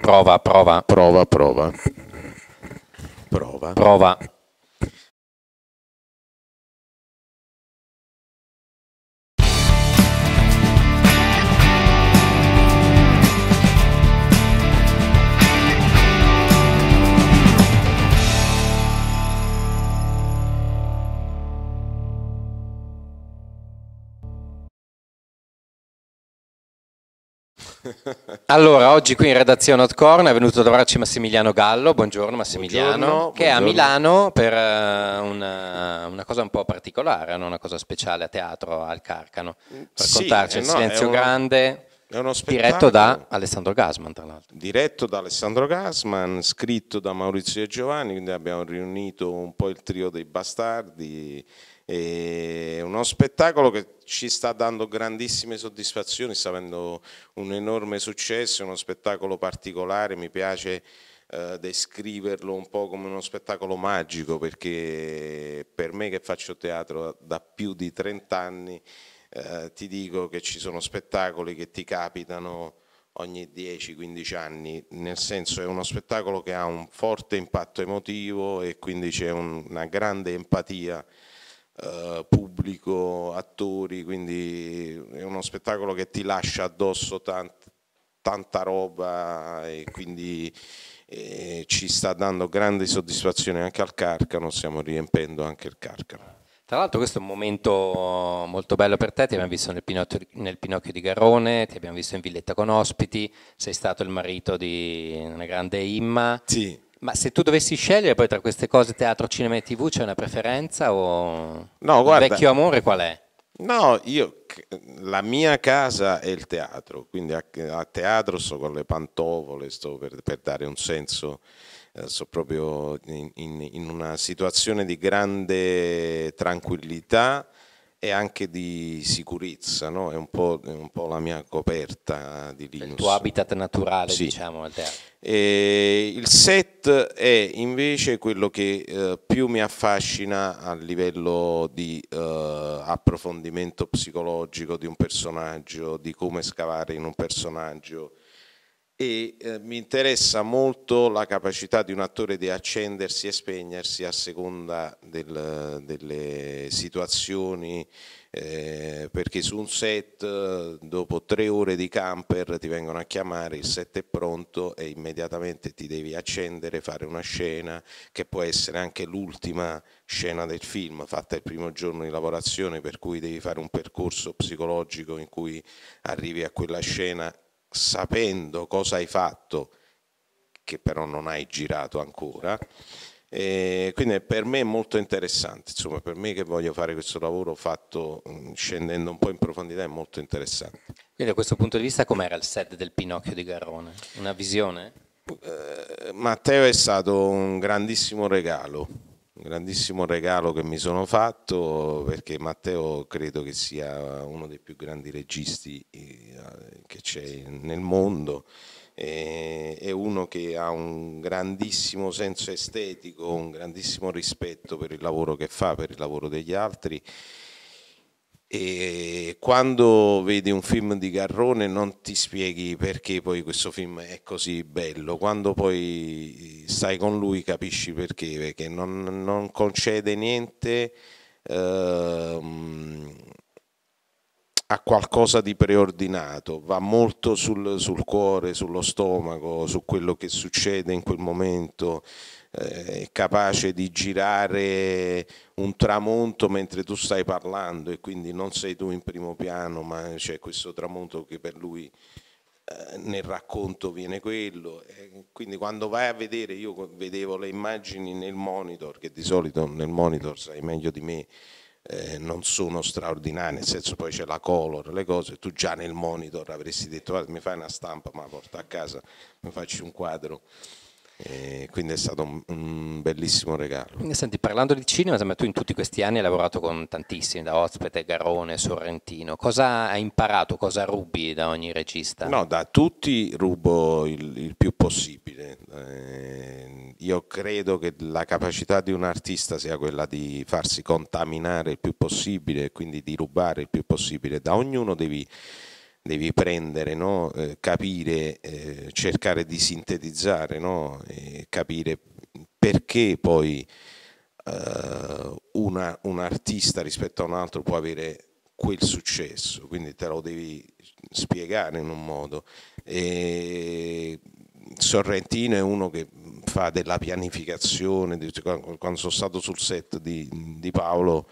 Prova, prova. Prova, prova. Prova. Prova. Allora, oggi qui in redazione Hot Corn è venuto a trovarci Massimiliano Gallo, buongiorno Massimiliano, buongiorno, che buongiorno. è a Milano per eh, una, eh, una, cosa un po' particolare, una cosa speciale a teatro al Carcano, per sì, contarci eh no, il silenzio una... grande... Diretto da Alessandro Gasman, tra l'altro. Diretto da Alessandro Gasman, scritto da Maurizio e Giovanni, quindi abbiamo riunito un po' il trio dei bastardi è uno spettacolo che ci sta dando grandissime soddisfazioni, sta avendo un enorme successo, è uno spettacolo particolare, mi piace eh, descriverlo un po' come uno spettacolo magico perché per me che faccio teatro da più di 30 anni eh, ti dico che ci sono spettacoli che ti capitano ogni 10-15 anni, nel senso è uno spettacolo che ha un forte impatto emotivo e quindi c'è un, una grande empatia eh, pubblico, attori, quindi è uno spettacolo che ti lascia addosso tant tanta roba e quindi eh, ci sta dando grande soddisfazione anche al Carcano, stiamo riempendo anche il Carcano. Tra l'altro questo è un momento molto bello per te, ti abbiamo visto nel Pinocchio, nel Pinocchio, di Garrone, ti abbiamo visto in Villetta con ospiti, sei stato il marito di una grande Imma. Sì. Ma se tu dovessi scegliere poi tra queste cose teatro, cinema e tv c'è una preferenza o no, guarda, il vecchio amore qual è? No, io, la mia casa è il teatro, quindi a, a teatro sto con le pantovole, sto per, per dare un senso, eh, sto proprio in, in, in, una situazione di grande tranquillità, e anche di sicurezza, no? è, un è, un po', la mia coperta di Linux. Il tuo habitat naturale, sì. diciamo, E il set è invece quello che eh, più mi affascina a livello di eh, approfondimento psicologico di un personaggio, di come scavare in un personaggio, e eh, mi interessa molto la capacità di un attore di accendersi e spegnersi a seconda del, delle situazioni eh, perché su un set dopo tre ore di camper ti vengono a chiamare, il set è pronto e immediatamente ti devi accendere, fare una scena che può essere anche l'ultima scena del film fatta il primo giorno di lavorazione per cui devi fare un percorso psicologico in cui arrivi a quella scena sapendo cosa hai fatto, che però non hai girato ancora. E quindi per me è molto interessante, insomma per me che voglio fare questo lavoro fatto mm, scendendo un po' in profondità è molto interessante. Quindi da questo punto di vista com'era il set del Pinocchio di Garrone? Una visione? Eh, Matteo è stato un grandissimo regalo, un grandissimo regalo che mi sono fatto perché Matteo credo che sia uno dei più grandi registi eh, che c'è nel mondo è uno che ha un grandissimo senso estetico, un grandissimo rispetto per il lavoro che fa, per il lavoro degli altri e quando vedi un film di Garrone non ti spieghi perché poi questo film è così bello, quando poi stai con lui capisci perché, perché non, non concede niente ehm, a qualcosa di preordinato, va molto sul, sul cuore, sullo stomaco, su quello che succede in quel momento, eh, capace di girare un tramonto mentre tu stai parlando e quindi non sei tu in primo piano, ma c'è questo tramonto che per lui eh, nel racconto viene quello e quindi quando vai a vedere io vedevo le immagini nel monitor che di solito nel monitor sai meglio di me eh, non sono straordinari, nel senso poi c'è la color, le cose, tu già nel monitor avresti detto mi fai una stampa ma porta a casa, mi faccio un quadro. E quindi è stato un, un, bellissimo regalo. Senti, parlando di cinema, tu in tutti questi anni hai lavorato con tantissimi, da Ospite, Garone, Sorrentino. Cosa hai imparato, cosa rubi da ogni regista? No, da tutti rubo il, il più possibile. Eh, io credo che la capacità di un artista sia quella di farsi contaminare il più possibile, quindi di rubare il più possibile. Da ognuno devi devi prendere, no? eh, capire, eh, cercare di sintetizzare, no? capire perché poi eh, una, un artista rispetto a un altro può avere quel successo, quindi te lo devi spiegare in un modo. E Sorrentino è uno che fa della pianificazione, quando sono stato sul set di, di Paolo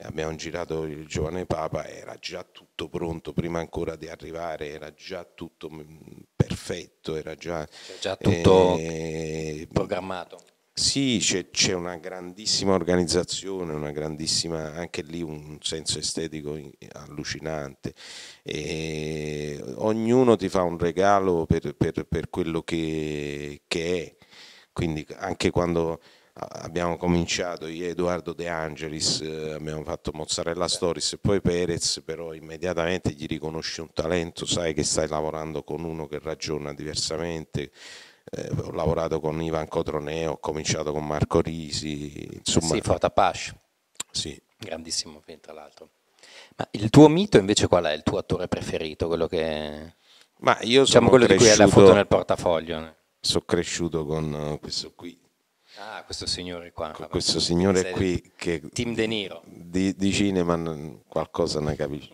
abbiamo girato il giovane Papa, era già tutto pronto prima ancora di arrivare, era già tutto mm, perfetto, era già, già tutto eh, programmato. Sì, c'è, una grandissima organizzazione, una grandissima, anche lì un senso estetico allucinante. E ognuno ti fa un regalo per, per, per quello che, che è. Quindi anche quando abbiamo cominciato io e Edoardo De Angelis, eh, abbiamo fatto Mozzarella Stories e poi Perez, però immediatamente gli riconosci un talento, sai che stai lavorando con uno che ragiona diversamente. Eh, ho lavorato con Ivan Cotroneo, ho cominciato con Marco Risi, insomma... Sì, Fortapash. Sì. Grandissimo film, tra l'altro. Ma il tuo mito invece qual è? Il tuo attore preferito? Quello che... Ma io diciamo sono quello cresciuto... di cui hai la foto nel portafoglio. Sono cresciuto con eh, questo qui, Ah, questo signore qua. Vabbè. Questo signore qui che... Tim De Niro. Di, di cinema qualcosa ne capisce.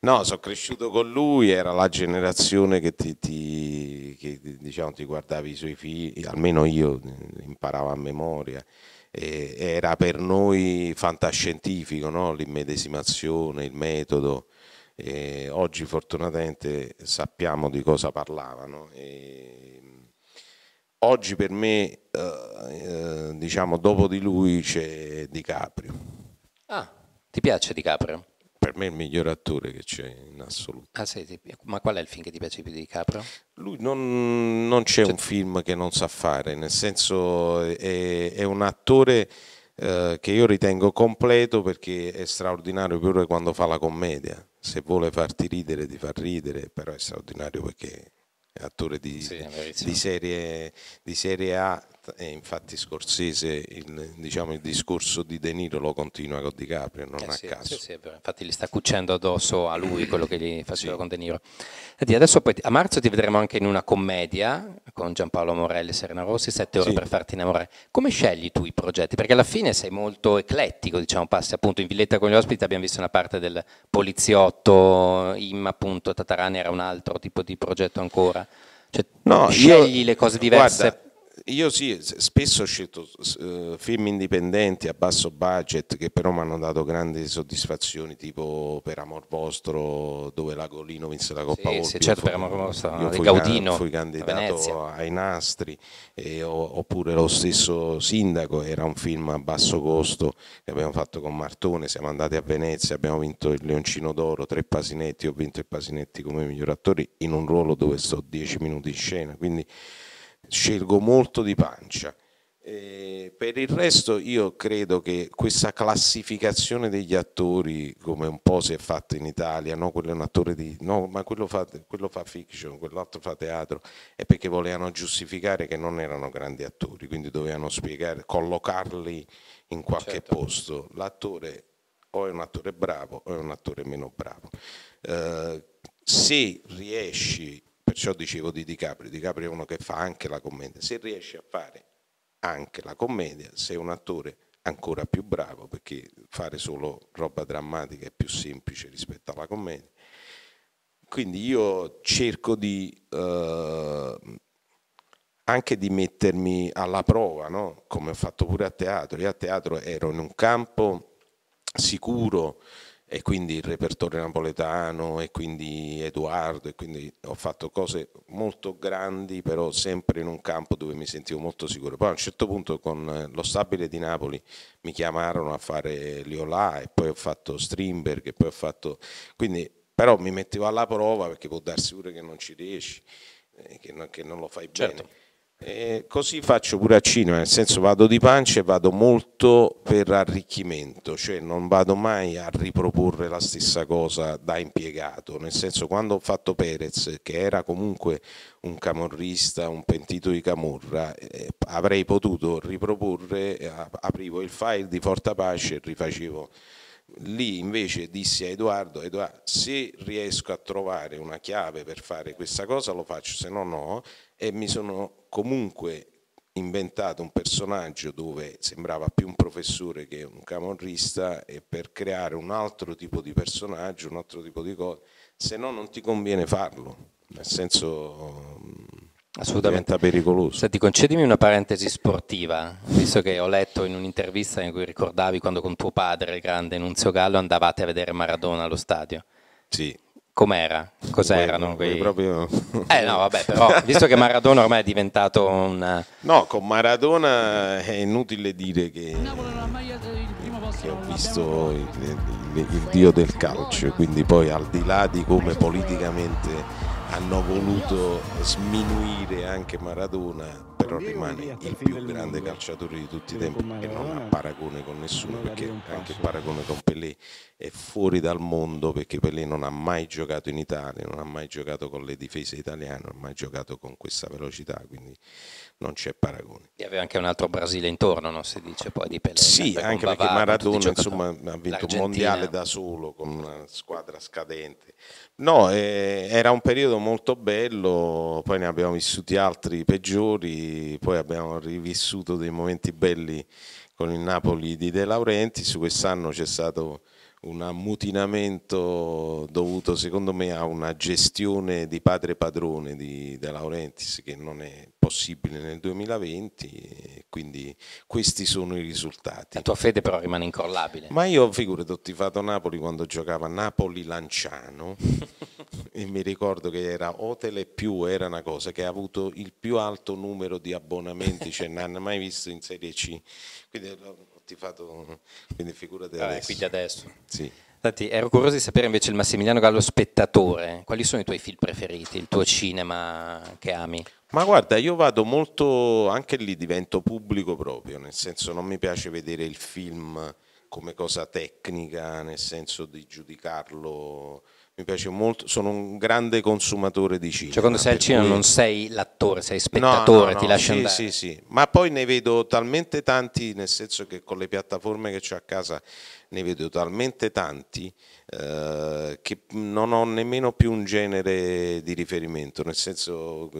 No, sono cresciuto con lui, era la generazione che ti, ti, che, diciamo, ti guardavi i suoi figli, almeno io eh, imparavo a memoria. E era per noi fantascientifico no? l'immedesimazione, il metodo. E oggi fortunatamente sappiamo di cosa parlavano. E oggi per me, eh, eh, diciamo, dopo di lui c'è Di Caprio. Ah, ti piace Di Caprio? Per me è il miglior attore che c'è in assoluto. Ah, sì, ma qual è il film che ti piace più di Caprio? Lui non, non c'è cioè... un film che non sa fare, nel senso è, è un attore eh, che io ritengo completo perché è straordinario pure quando fa la commedia. Se vuole farti ridere, ti fa ridere, però è straordinario perché attore di, sì, di, serie, di, serie, A e infatti Scorsese il, diciamo, il, discorso di De Niro lo continua con Di Caprio, non eh a caso. Sì, sì, infatti gli sta cucendo addosso a lui quello che gli faceva con De Niro. Senti, adesso poi a marzo ti vedremo anche in una commedia con Giampaolo Morelli e Serena Rossi, sette ore per farti innamorare. Come scegli tu i progetti? Perché alla fine sei molto eclettico, diciamo, passi appunto in Villetta con gli ospiti, abbiamo visto una parte del poliziotto, Imma appunto, Tatarani era un altro tipo di progetto ancora. Cioè, no, scegli io, le cose diverse. Guarda, io sì, spesso ho scelto film indipendenti a basso budget che però mi hanno dato grandi soddisfazioni, tipo Per Amor Vostro, dove l'Agolino vinse la Coppa sì, Volpi. Sì, certo, per Amor Vostro, io fui, Gaudino, fui candidato ai Nastri, e, oppure lo stesso Sindaco, era un film a basso costo che abbiamo fatto con Martone, siamo andati a Venezia, abbiamo vinto il Leoncino d'Oro, tre Pasinetti, ho vinto il Pasinetti come miglior attore in un ruolo dove sto dieci minuti in scena, quindi scelgo molto di pancia. Eh, per il resto io credo che questa classificazione degli attori, come un po' si è fatta in Italia, no? quello è un attore di... no, ma quello fa, quello fa fiction, quell'altro fa teatro, è perché volevano giustificare che non erano grandi attori, quindi dovevano spiegare, collocarli in qualche certo. posto. L'attore o è un attore bravo o è un attore meno bravo. Eh, se riesci perciò dicevo di Di Caprio, Di Caprio è uno che fa anche la commedia, se riesce a fare anche la commedia, sei un attore ancora più bravo, perché fare solo roba drammatica è più semplice rispetto alla commedia. Quindi io cerco di eh, anche di mettermi alla prova, no? come ho fatto pure a teatro. Io a teatro ero in un campo sicuro e quindi il repertorio napoletano e quindi Edoardo e quindi ho fatto cose molto grandi però sempre in un campo dove mi sentivo molto sicuro. Poi a un certo punto con eh, lo stabile di Napoli mi chiamarono a fare Liolà e poi ho fatto Strimberg e poi ho fatto... Quindi però mi mettevo alla prova perché può darsi pure che non ci riesci, eh, che non, che non lo fai certo. bene e così faccio pure a cinema, nel senso vado di pancia e vado molto per arricchimento, cioè non vado mai a riproporre la stessa cosa da impiegato, nel senso quando ho fatto Perez, che era comunque un camorrista, un pentito di camorra, eh, avrei potuto riproporre, eh, aprivo il file di Forta Pace e rifacevo lì invece dissi a Edoardo, Edoardo se riesco a trovare una chiave per fare questa cosa lo faccio se no no e mi sono comunque inventato un personaggio dove sembrava più un professore che un camorrista e per creare un altro tipo di personaggio, un altro tipo di cosa, se no non ti conviene farlo, nel senso mm, assolutamente pericoloso. Senti, concedimi una parentesi sportiva, visto che ho letto in un'intervista in cui ricordavi quando con tuo padre, il grande Nunzio Gallo, andavate a vedere Maradona allo stadio. Sì com'era? Cos'erano quei... Proprio... Eh no, vabbè, però visto che Maradona ormai è diventato un... Eh, no, con Maradona è inutile dire che, che ho visto il, il, il, dio del calcio, quindi poi al di là di come politicamente hanno voluto sminuire anche Maradona Calderón rimane il più grande calciatore di tutti i tempi e non ha paragone con nessuno perché anche il paragone con Pelé è fuori dal mondo perché Pelé non ha mai giocato in Italia, non ha mai giocato con le difese italiane, non ha mai giocato con questa velocità, quindi non c'è paragone. E aveva anche un altro Brasile intorno, non si dice poi di Pelé. Sì, per anche perché Maradona insomma, ha vinto un mondiale da solo con una squadra scadente, No, eh, era un periodo molto bello, poi ne abbiamo vissuti altri peggiori, poi abbiamo rivissuto dei momenti belli con il Napoli di De Laurenti, su quest'anno c'è stato un ammutinamento dovuto secondo me a una gestione di padre padrone di De Laurentiis che non è possibile nel 2020, quindi questi sono i risultati. La tua fede però rimane incollabile. Ma io figurati, ho tifato Napoli quando giocava Napoli-Lanciano e mi ricordo che era Hotel e più, era una cosa che ha avuto il più alto numero di abbonamenti, cioè non hanno mai visto in Serie C, quindi eh, ho tifato, quindi figurati Vabbè, adesso. Quindi adesso. Sì. Senti, ero curioso di sapere invece il Massimiliano Gallo spettatore, quali sono i tuoi film preferiti, il tuo cinema che ami? Ma guarda, io vado molto, anche lì divento pubblico proprio, nel senso non mi piace vedere il film come cosa tecnica, nel senso di giudicarlo mi piace molto, sono un grande consumatore di cinema. Cioè quando sei al cinema cui... non sei l'attore, sei spettatore, no, no, ti no, lasci sì, andare. Sì, sì, ma poi ne vedo talmente tanti, nel senso che con le piattaforme che ho a casa ne vedo talmente tanti eh, che non ho nemmeno più un genere di riferimento, nel senso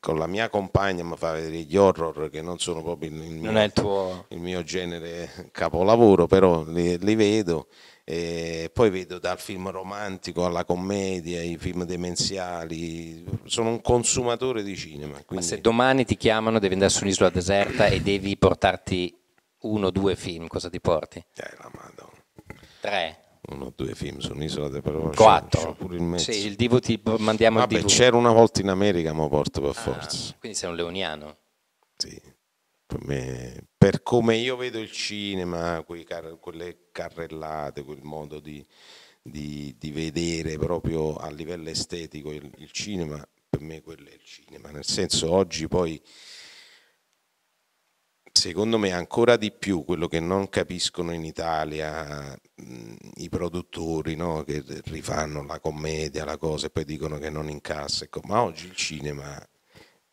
con la mia compagna mi fa vedere gli horror che non sono proprio il mio, il tuo... il mio genere capolavoro, però li, li vedo. E poi vedo dal film romantico alla commedia, i film demenziali, sono un consumatore di cinema. Quindi... Ma se domani ti chiamano, devi andare su un'isola deserta e devi portarti uno o due film, cosa ti porti? Eh, la madonna. Tre uno o due film su un'isola del però quattro pure il mezzo sì, il divo ti mandiamo Vabbè, il divo c'era una volta in America ma porto per ah, forza quindi sei un leoniano sì per me per come io vedo il cinema, car- quelle carrellate, quel modo di, di, di, vedere proprio a livello estetico il, il cinema, per me quello è il cinema. Nel senso oggi poi, secondo me ancora di più quello che non capiscono in Italia mh, i produttori no? che rifanno la commedia, la cosa e poi dicono che non incassa. Ecco, ma oggi il cinema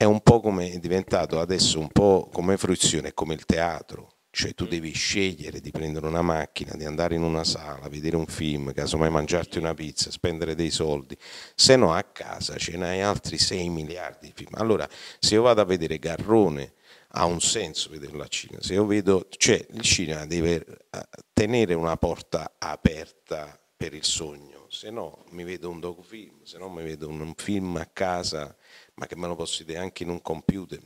è un po' come è diventato adesso un po' come fruizione, come il teatro, cioè tu mm. devi scegliere di prendere una macchina, di andare in una sala, vedere un film, casomai mangiarti una pizza, spendere dei soldi, se no a casa ce n'hai altri 6 miliardi di film. Allora se io vado a vedere Garrone ha un senso vederlo a cinema, se io vedo, cioè il cinema deve eh, tenere una porta aperta per il sogno, se no mi vedo un docufilm, se no mi vedo un film a casa, ma che me lo posso dire anche in un computer.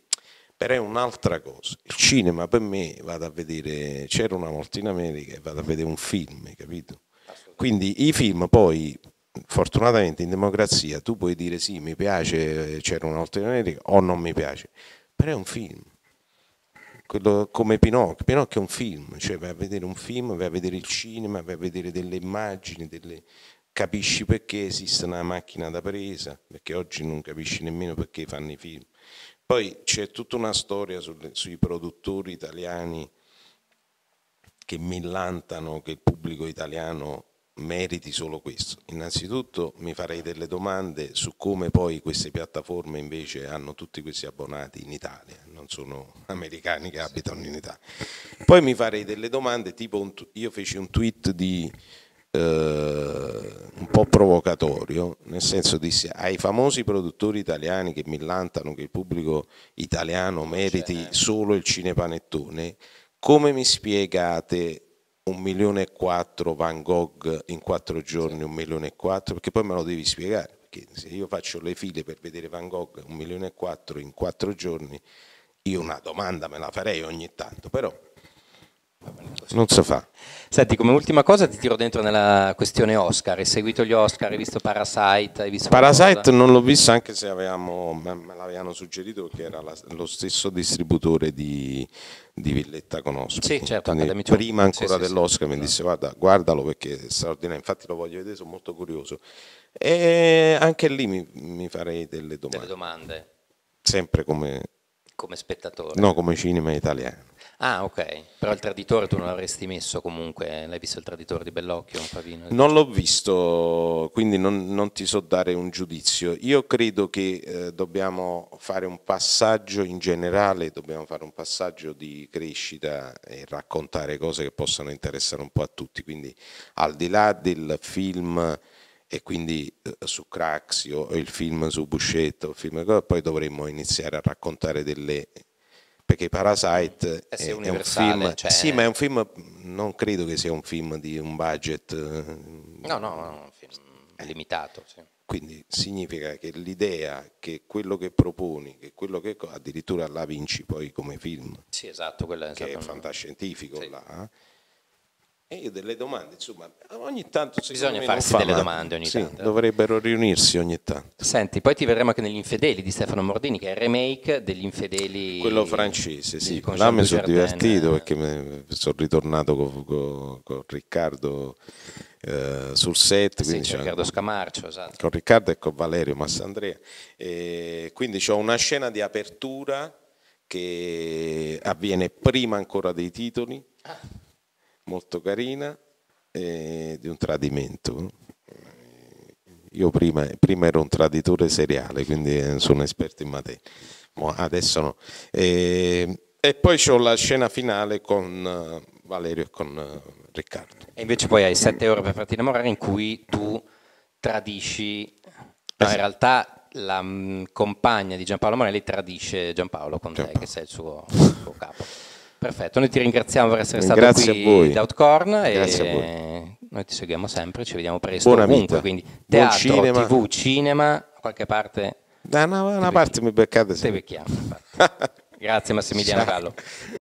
Però è un'altra cosa. Il cinema per me vado a vedere, c'era una volta in America e vado a vedere un film, capito? Quindi i film poi, fortunatamente in democrazia, tu puoi dire sì, mi piace, c'era una volta in America o non mi piace, però è un film. Quello come Pinocchio, Pinocchio è un film, cioè vai a vedere un film, vai a vedere il cinema, vai a vedere delle immagini, delle, capisci perché esiste una macchina da presa, perché oggi non capisci nemmeno perché fanno i film. Poi c'è tutta una storia sulle, sui produttori italiani che millantano che il pubblico italiano meriti solo questo. Innanzitutto mi farei delle domande su come poi queste piattaforme invece hanno tutti questi abbonati in Italia, non sono americani che abitano in Italia. Poi mi farei delle domande tipo un, io feci un tweet di eh, un po' provocatorio, nel senso disse ai famosi produttori italiani che millantano che il pubblico italiano meriti cioè, eh. solo il cinepanettone, come mi spiegate un milione e quattro Van Gogh in quattro giorni, un milione e quattro? Perché poi me lo devi spiegare, perché se io faccio le file per vedere Van Gogh un milione e quattro in quattro giorni, io una domanda me la farei ogni tanto, però non so fa. Senti, come ultima cosa ti tiro dentro nella questione Oscar. Hai seguito gli Oscar, hai visto Parasite? Hai visto Parasite non l'ho visto, anche se avevamo, me l'avevano suggerito che era la, lo stesso distributore di, di Villetta Conosco. Oscar. Sì, certo, prima ancora sì, dell'Oscar sì, mi disse guarda, guardalo perché è straordinario, infatti lo voglio vedere, sono molto curioso. E anche lì mi, mi farei delle domande. Delle domande. Sempre come come spettatore? No, come cinema italiano. Ah, ok. Però il traditore tu non l'avresti messo comunque. L'hai visto il traditore di Bellocchio? Pavino? Non l'ho visto, quindi non, non, ti so dare un giudizio. Io credo che eh, dobbiamo fare un passaggio in generale, dobbiamo fare un passaggio di crescita e raccontare cose che possano interessare un po' a tutti. Quindi al di là del film e quindi eh, su Craxio, il film su il film, poi dovremmo iniziare a raccontare delle... perché Parasite eh, è, è un film... Cioè... Sì, ma è un film, non credo che sia un film di un budget... Eh, no, no, no, un film limitato. Sì. Quindi significa che l'idea che quello che proponi, che quello che addirittura la vinci poi come film, sì, esatto, quella è che è fantascientifico sì. là, e io delle domande, insomma, ogni tanto bisogna farsi fa delle male. domande ogni sì, tanto. Dovrebbero riunirsi ogni tanto. Senti, poi ti vedremo anche negli Infedeli di Stefano Mordini, che è il remake degli Infedeli. Quello francese, sì. Là mi sono divertito perché sono ritornato con, con, con Riccardo eh, sul set. Sì, quindi Riccardo Scamarcio, esatto. Con Riccardo e con Valerio Massandrea. E quindi ho una scena di apertura che avviene prima ancora dei titoli. Ah molto carina eh, di un tradimento. Eh, io prima, prima, ero un traditore seriale, quindi eh, sono esperto in materia, adesso no. Eh, e poi ho la scena finale con eh, Valerio e con Riccardo. E invece poi hai sette ore per farti innamorare in cui tu tradisci, no, in realtà la mm, compagna di Giampaolo Morelli tradisce Giampaolo con Giampaolo. te, che sei il suo, il suo capo. Perfetto, noi ti ringraziamo per essere stato Grazie qui a voi. da Outcorn Grazie a voi. noi ti seguiamo sempre, ci vediamo presto Buona ovunque, vita. quindi teatro, cinema. tv, cinema, qualche parte... Da una, una parte mi beccate. Sì. Grazie Massimiliano Ciao. Gallo.